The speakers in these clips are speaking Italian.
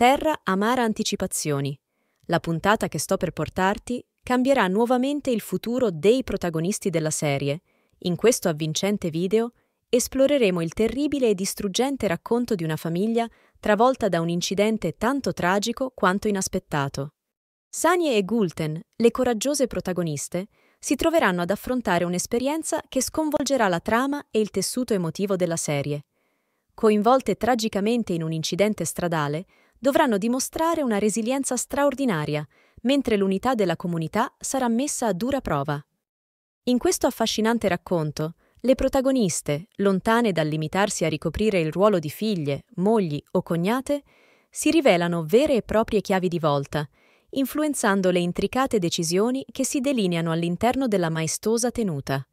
Terra Amara Anticipazioni. La puntata che sto per portarti cambierà nuovamente il futuro dei protagonisti della serie. In questo avvincente video esploreremo il terribile e distruggente racconto di una famiglia travolta da un incidente tanto tragico quanto inaspettato. Sanie e Gulten, le coraggiose protagoniste, si troveranno ad affrontare un'esperienza che sconvolgerà la trama e il tessuto emotivo della serie. Coinvolte tragicamente in un incidente stradale, dovranno dimostrare una resilienza straordinaria, mentre l'unità della comunità sarà messa a dura prova. In questo affascinante racconto, le protagoniste, lontane dal limitarsi a ricoprire il ruolo di figlie, mogli o cognate, si rivelano vere e proprie chiavi di volta, influenzando le intricate decisioni che si delineano all'interno della maestosa tenuta.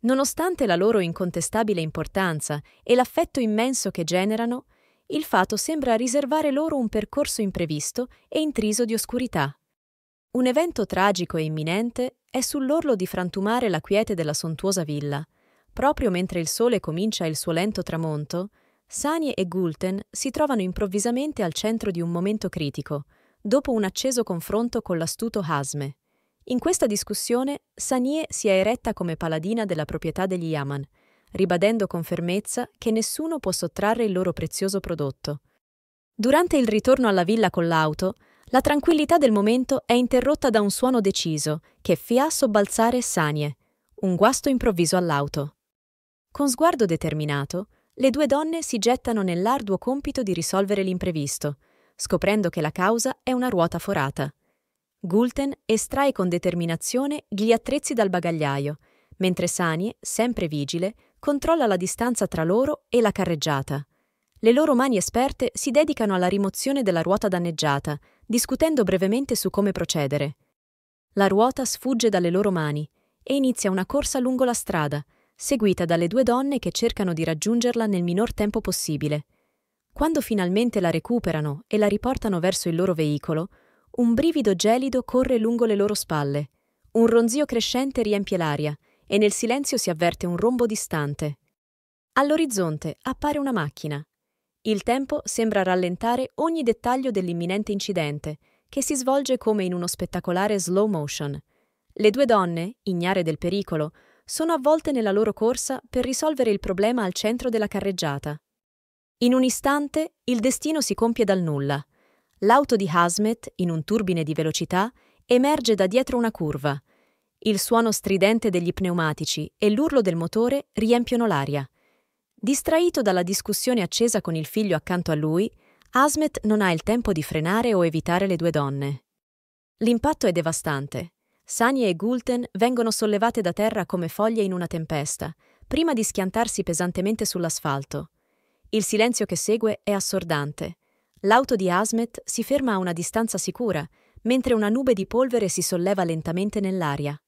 Nonostante la loro incontestabile importanza e l'affetto immenso che generano, il fato sembra riservare loro un percorso imprevisto e intriso di oscurità. Un evento tragico e imminente è sull'orlo di frantumare la quiete della sontuosa villa. Proprio mentre il sole comincia il suo lento tramonto, Sanie e Gulten si trovano improvvisamente al centro di un momento critico, dopo un acceso confronto con l'astuto Hasme. In questa discussione, Sanie si è eretta come paladina della proprietà degli Yaman – ribadendo con fermezza che nessuno può sottrarre il loro prezioso prodotto. Durante il ritorno alla villa con l'auto, la tranquillità del momento è interrotta da un suono deciso che fia sobbalzare Sanie, un guasto improvviso all'auto. Con sguardo determinato, le due donne si gettano nell'arduo compito di risolvere l'imprevisto, scoprendo che la causa è una ruota forata. Gulten estrae con determinazione gli attrezzi dal bagagliaio mentre Sanie, sempre vigile, controlla la distanza tra loro e la carreggiata. Le loro mani esperte si dedicano alla rimozione della ruota danneggiata, discutendo brevemente su come procedere. La ruota sfugge dalle loro mani e inizia una corsa lungo la strada, seguita dalle due donne che cercano di raggiungerla nel minor tempo possibile. Quando finalmente la recuperano e la riportano verso il loro veicolo, un brivido gelido corre lungo le loro spalle. Un ronzio crescente riempie l'aria e nel silenzio si avverte un rombo distante. All'orizzonte appare una macchina. Il tempo sembra rallentare ogni dettaglio dell'imminente incidente, che si svolge come in uno spettacolare slow motion. Le due donne, ignare del pericolo, sono avvolte nella loro corsa per risolvere il problema al centro della carreggiata. In un istante il destino si compie dal nulla. L'auto di Hazmet, in un turbine di velocità, emerge da dietro una curva, il suono stridente degli pneumatici e l'urlo del motore riempiono l'aria. Distraito dalla discussione accesa con il figlio accanto a lui, Asmet non ha il tempo di frenare o evitare le due donne. L'impatto è devastante. Sanie e Gulten vengono sollevate da terra come foglie in una tempesta, prima di schiantarsi pesantemente sull'asfalto. Il silenzio che segue è assordante. L'auto di Asmet si ferma a una distanza sicura, mentre una nube di polvere si solleva lentamente nell'aria.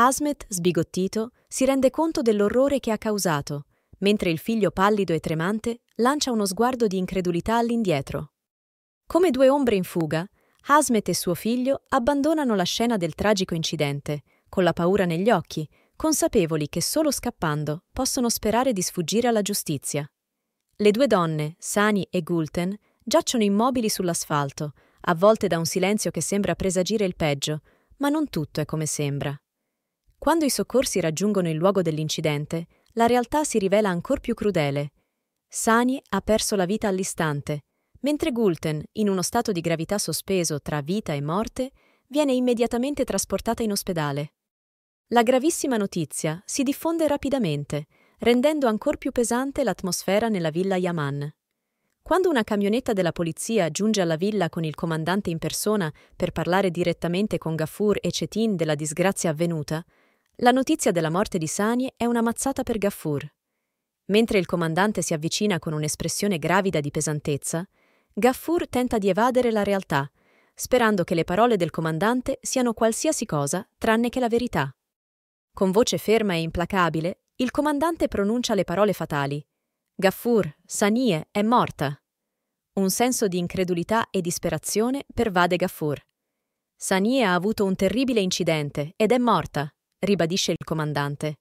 Asmet, sbigottito, si rende conto dell'orrore che ha causato, mentre il figlio pallido e tremante lancia uno sguardo di incredulità all'indietro. Come due ombre in fuga, Asmet e suo figlio abbandonano la scena del tragico incidente, con la paura negli occhi, consapevoli che solo scappando possono sperare di sfuggire alla giustizia. Le due donne, Sani e Gulten, giacciono immobili sull'asfalto, avvolte da un silenzio che sembra presagire il peggio, ma non tutto è come sembra. Quando i soccorsi raggiungono il luogo dell'incidente, la realtà si rivela ancor più crudele. Sani ha perso la vita all'istante, mentre Gulten, in uno stato di gravità sospeso tra vita e morte, viene immediatamente trasportata in ospedale. La gravissima notizia si diffonde rapidamente, rendendo ancor più pesante l'atmosfera nella villa Yaman. Quando una camionetta della polizia giunge alla villa con il comandante in persona per parlare direttamente con Gafur e Cetin della disgrazia avvenuta, la notizia della morte di Sani è una mazzata per Gaffur. Mentre il comandante si avvicina con un'espressione gravida di pesantezza, Gaffur tenta di evadere la realtà, sperando che le parole del comandante siano qualsiasi cosa tranne che la verità. Con voce ferma e implacabile, il comandante pronuncia le parole fatali. Gaffur, Sanie, è morta. Un senso di incredulità e disperazione pervade Gaffur. Sanie ha avuto un terribile incidente ed è morta ribadisce il comandante.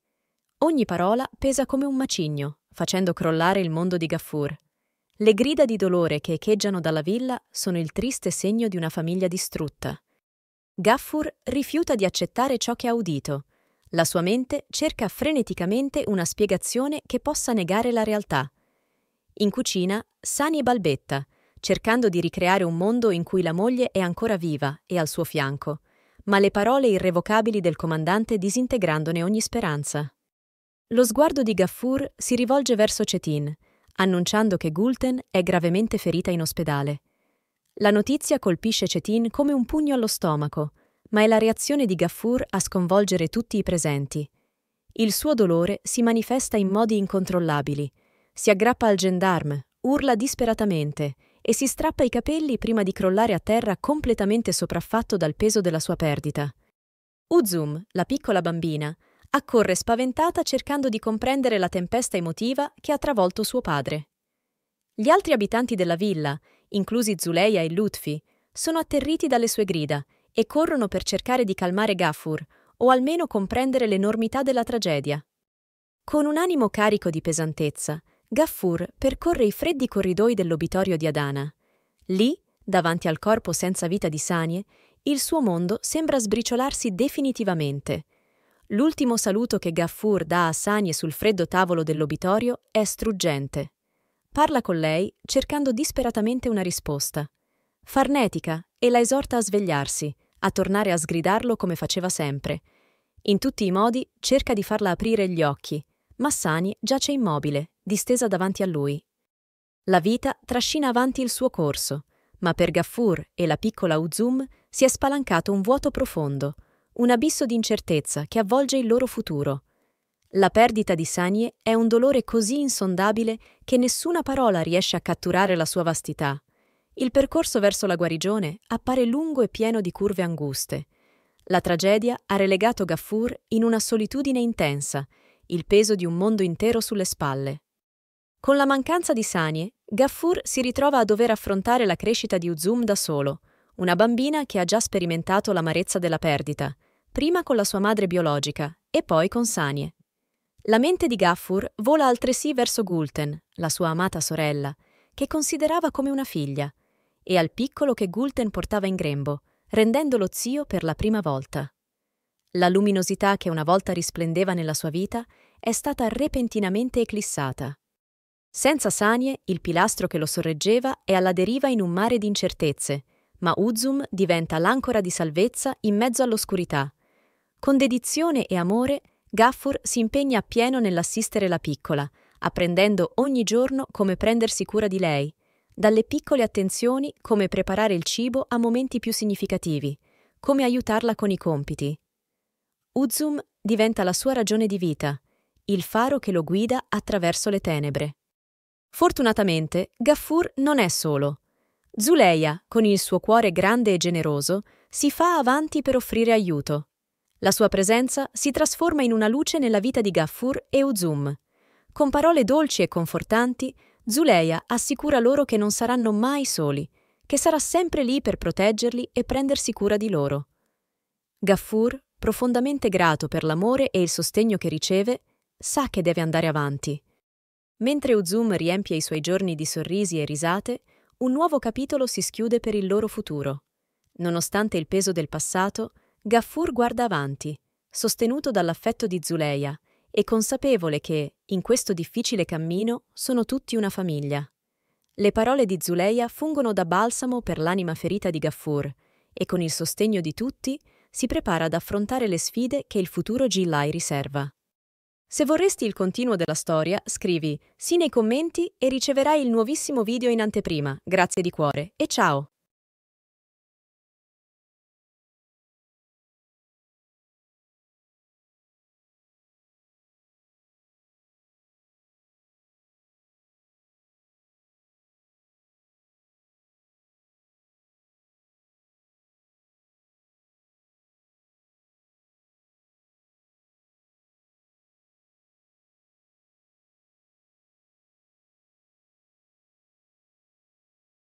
Ogni parola pesa come un macigno, facendo crollare il mondo di Gaffur. Le grida di dolore che echeggiano dalla villa sono il triste segno di una famiglia distrutta. Gaffur rifiuta di accettare ciò che ha udito. La sua mente cerca freneticamente una spiegazione che possa negare la realtà. In cucina, Sani balbetta, cercando di ricreare un mondo in cui la moglie è ancora viva e al suo fianco ma le parole irrevocabili del comandante disintegrandone ogni speranza. Lo sguardo di Gaffur si rivolge verso Cetin, annunciando che Gulten è gravemente ferita in ospedale. La notizia colpisce Cetin come un pugno allo stomaco, ma è la reazione di Gaffur a sconvolgere tutti i presenti. Il suo dolore si manifesta in modi incontrollabili. Si aggrappa al gendarme, urla disperatamente e si strappa i capelli prima di crollare a terra completamente sopraffatto dal peso della sua perdita. Uzum, la piccola bambina, accorre spaventata cercando di comprendere la tempesta emotiva che ha travolto suo padre. Gli altri abitanti della villa, inclusi Zuleia e Lutfi, sono atterriti dalle sue grida e corrono per cercare di calmare Gafur o almeno comprendere l'enormità della tragedia. Con un animo carico di pesantezza, Gaffur percorre i freddi corridoi dell'obitorio di Adana. Lì, davanti al corpo senza vita di Sanie, il suo mondo sembra sbriciolarsi definitivamente. L'ultimo saluto che Gaffur dà a Sanie sul freddo tavolo dell'obitorio è struggente. Parla con lei, cercando disperatamente una risposta. Farnetica e la esorta a svegliarsi, a tornare a sgridarlo come faceva sempre. In tutti i modi cerca di farla aprire gli occhi, Massani giace immobile, distesa davanti a lui. La vita trascina avanti il suo corso, ma per Gaffur e la piccola Uzum si è spalancato un vuoto profondo, un abisso di incertezza che avvolge il loro futuro. La perdita di Sanie è un dolore così insondabile che nessuna parola riesce a catturare la sua vastità. Il percorso verso la guarigione appare lungo e pieno di curve anguste. La tragedia ha relegato Gaffur in una solitudine intensa, il peso di un mondo intero sulle spalle. Con la mancanza di Sanie, Gaffur si ritrova a dover affrontare la crescita di Uzum da solo, una bambina che ha già sperimentato l'amarezza della perdita, prima con la sua madre biologica e poi con Sanie. La mente di Gaffur vola altresì verso Gulten, la sua amata sorella, che considerava come una figlia, e al piccolo che Gulten portava in grembo, rendendolo zio per la prima volta. La luminosità che una volta risplendeva nella sua vita è stata repentinamente eclissata. Senza sanie, il pilastro che lo sorreggeva è alla deriva in un mare di incertezze, ma Uzum diventa l'ancora di salvezza in mezzo all'oscurità. Con dedizione e amore, Gaffur si impegna appieno nell'assistere la piccola, apprendendo ogni giorno come prendersi cura di lei, dalle piccole attenzioni come preparare il cibo a momenti più significativi, come aiutarla con i compiti. Uzum diventa la sua ragione di vita, il faro che lo guida attraverso le tenebre. Fortunatamente, Gaffur non è solo. Zuleia, con il suo cuore grande e generoso, si fa avanti per offrire aiuto. La sua presenza si trasforma in una luce nella vita di Gaffur e Uzum. Con parole dolci e confortanti, Zuleia assicura loro che non saranno mai soli, che sarà sempre lì per proteggerli e prendersi cura di loro. Gaffur, profondamente grato per l'amore e il sostegno che riceve, sa che deve andare avanti. Mentre Uzum riempie i suoi giorni di sorrisi e risate, un nuovo capitolo si schiude per il loro futuro. Nonostante il peso del passato, Gaffur guarda avanti, sostenuto dall'affetto di Zuleia e consapevole che, in questo difficile cammino, sono tutti una famiglia. Le parole di Zuleia fungono da balsamo per l'anima ferita di Gaffur e con il sostegno di tutti si prepara ad affrontare le sfide che il futuro Gillai riserva. Se vorresti il continuo della storia, scrivi sì nei commenti e riceverai il nuovissimo video in anteprima. Grazie di cuore e ciao!